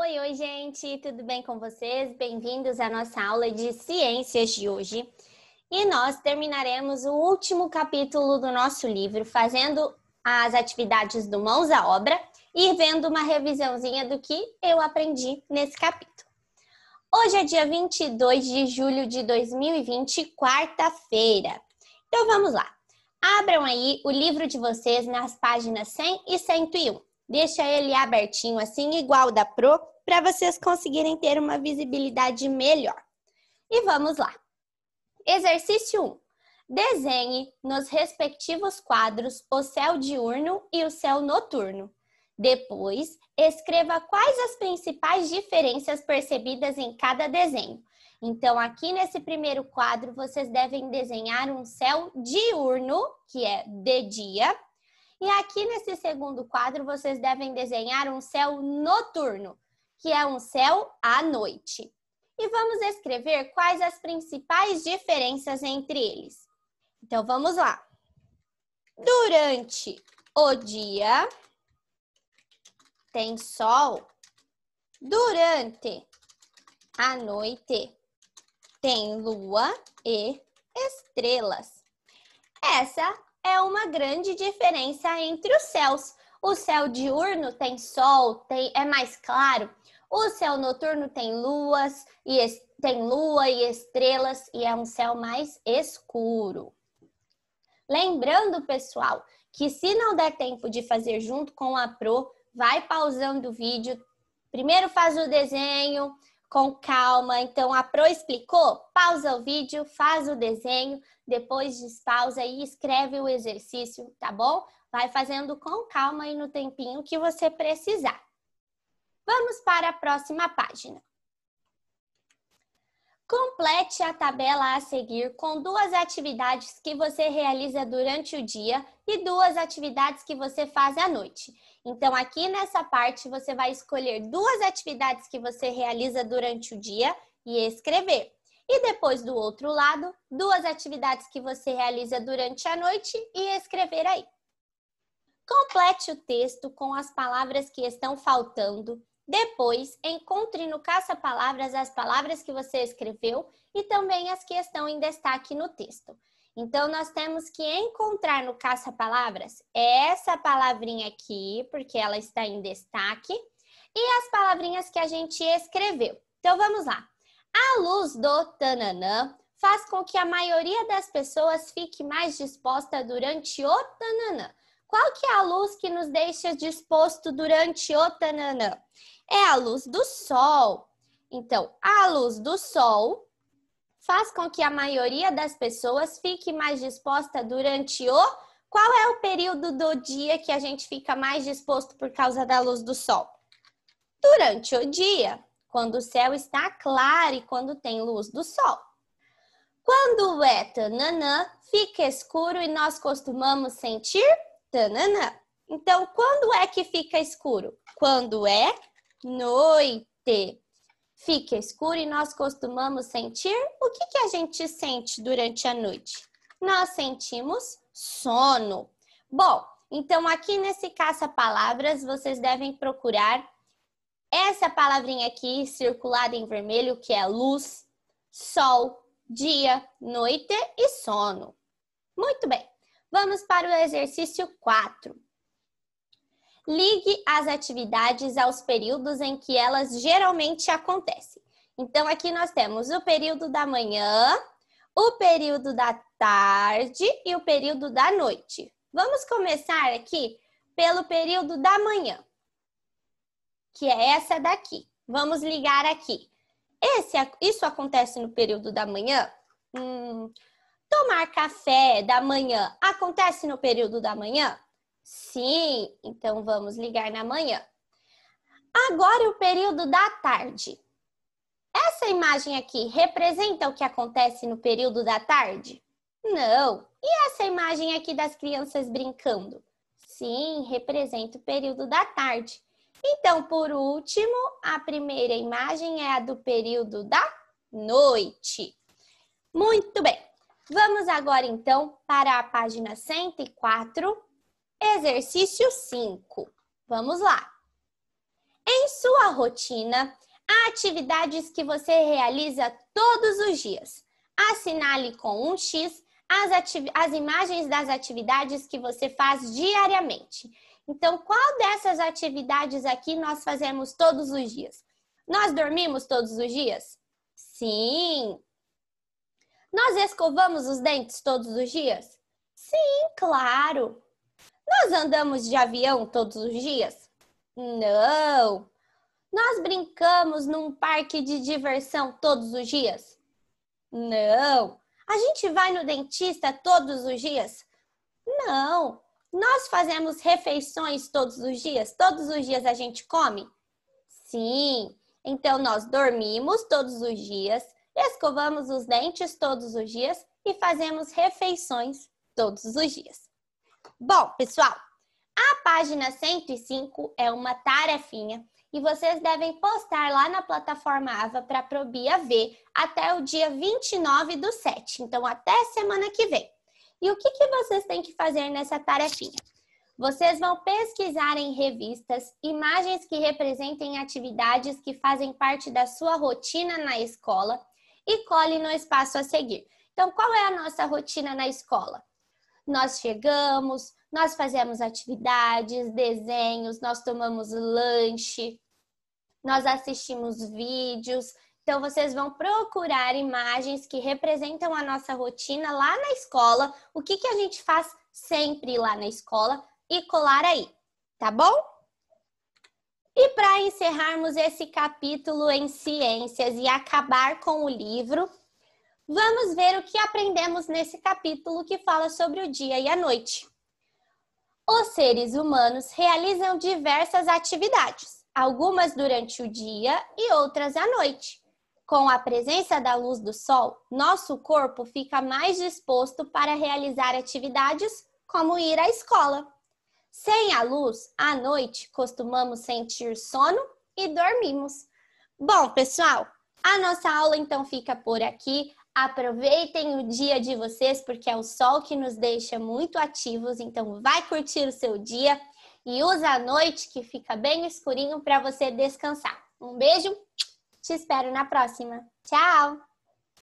Oi, oi, gente, tudo bem com vocês? Bem-vindos à nossa aula de ciências de hoje. E nós terminaremos o último capítulo do nosso livro, fazendo as atividades do Mãos à Obra e vendo uma revisãozinha do que eu aprendi nesse capítulo. Hoje é dia 22 de julho de 2020, quarta-feira. Então vamos lá. Abram aí o livro de vocês nas páginas 100 e 101. Deixa ele abertinho assim, igual da Pro, para vocês conseguirem ter uma visibilidade melhor. E vamos lá. Exercício 1. Desenhe nos respectivos quadros o céu diurno e o céu noturno. Depois, escreva quais as principais diferenças percebidas em cada desenho. Então, aqui nesse primeiro quadro, vocês devem desenhar um céu diurno, que é de dia, e aqui nesse segundo quadro, vocês devem desenhar um céu noturno, que é um céu à noite. E vamos escrever quais as principais diferenças entre eles. Então vamos lá. Durante o dia tem sol, durante a noite tem lua e estrelas. Essa é uma grande diferença entre os céus. O céu diurno tem sol, tem, é mais claro. O céu noturno tem luas e tem lua e estrelas e é um céu mais escuro. Lembrando, pessoal, que se não der tempo de fazer junto com a pro, vai pausando o vídeo. Primeiro faz o desenho, com calma. Então, a Pro explicou? Pausa o vídeo, faz o desenho, depois despausa e escreve o exercício, tá bom? Vai fazendo com calma e no tempinho que você precisar. Vamos para a próxima página. Complete a tabela a seguir com duas atividades que você realiza durante o dia e duas atividades que você faz à noite. Então, aqui nessa parte, você vai escolher duas atividades que você realiza durante o dia e escrever. E depois do outro lado, duas atividades que você realiza durante a noite e escrever aí. Complete o texto com as palavras que estão faltando depois, encontre no caça-palavras as palavras que você escreveu e também as que estão em destaque no texto. Então, nós temos que encontrar no caça-palavras essa palavrinha aqui, porque ela está em destaque, e as palavrinhas que a gente escreveu. Então, vamos lá. A luz do tananã faz com que a maioria das pessoas fique mais disposta durante o tananã. Qual que é a luz que nos deixa disposto durante o tananã? É a luz do sol. Então, a luz do sol faz com que a maioria das pessoas fique mais disposta durante o qual é o período do dia que a gente fica mais disposto por causa da luz do sol? Durante o dia, quando o céu está claro e quando tem luz do sol. Quando é tananã, fica escuro e nós costumamos sentir Tanana. Então, quando é que fica escuro? Quando é noite. Fica escuro e nós costumamos sentir o que, que a gente sente durante a noite? Nós sentimos sono. Bom, então aqui nesse caça-palavras vocês devem procurar essa palavrinha aqui, circulada em vermelho, que é luz, sol, dia, noite e sono. Muito bem. Vamos para o exercício 4. Ligue as atividades aos períodos em que elas geralmente acontecem. Então, aqui nós temos o período da manhã, o período da tarde e o período da noite. Vamos começar aqui pelo período da manhã, que é essa daqui. Vamos ligar aqui. Esse, isso acontece no período da manhã? Hum, Tomar café da manhã acontece no período da manhã? Sim, então vamos ligar na manhã. Agora o período da tarde. Essa imagem aqui representa o que acontece no período da tarde? Não. E essa imagem aqui das crianças brincando? Sim, representa o período da tarde. Então, por último, a primeira imagem é a do período da noite. Muito bem. Vamos agora então para a página 104, exercício 5. Vamos lá. Em sua rotina, há atividades que você realiza todos os dias. Assinale com um X as, as imagens das atividades que você faz diariamente. Então, qual dessas atividades aqui nós fazemos todos os dias? Nós dormimos todos os dias? Sim, nós escovamos os dentes todos os dias? Sim, claro. Nós andamos de avião todos os dias? Não. Nós brincamos num parque de diversão todos os dias? Não. A gente vai no dentista todos os dias? Não. Nós fazemos refeições todos os dias? Todos os dias a gente come? Sim. Então nós dormimos todos os dias, escovamos os dentes todos os dias e fazemos refeições todos os dias. Bom, pessoal, a página 105 é uma tarefinha e vocês devem postar lá na plataforma AVA para a Probia ver até o dia 29 do 7, então até semana que vem. E o que, que vocês têm que fazer nessa tarefinha? Vocês vão pesquisar em revistas imagens que representem atividades que fazem parte da sua rotina na escola e cole no espaço a seguir. Então, qual é a nossa rotina na escola? Nós chegamos, nós fazemos atividades, desenhos, nós tomamos lanche, nós assistimos vídeos. Então, vocês vão procurar imagens que representam a nossa rotina lá na escola, o que, que a gente faz sempre lá na escola e colar aí, tá bom? E para encerrarmos esse capítulo em ciências e acabar com o livro, vamos ver o que aprendemos nesse capítulo que fala sobre o dia e a noite. Os seres humanos realizam diversas atividades, algumas durante o dia e outras à noite. Com a presença da luz do sol, nosso corpo fica mais disposto para realizar atividades como ir à escola. Sem a luz, à noite costumamos sentir sono e dormimos. Bom, pessoal, a nossa aula então fica por aqui. Aproveitem o dia de vocês, porque é o sol que nos deixa muito ativos, então vai curtir o seu dia e usa a noite que fica bem escurinho para você descansar. Um beijo, te espero na próxima. Tchau!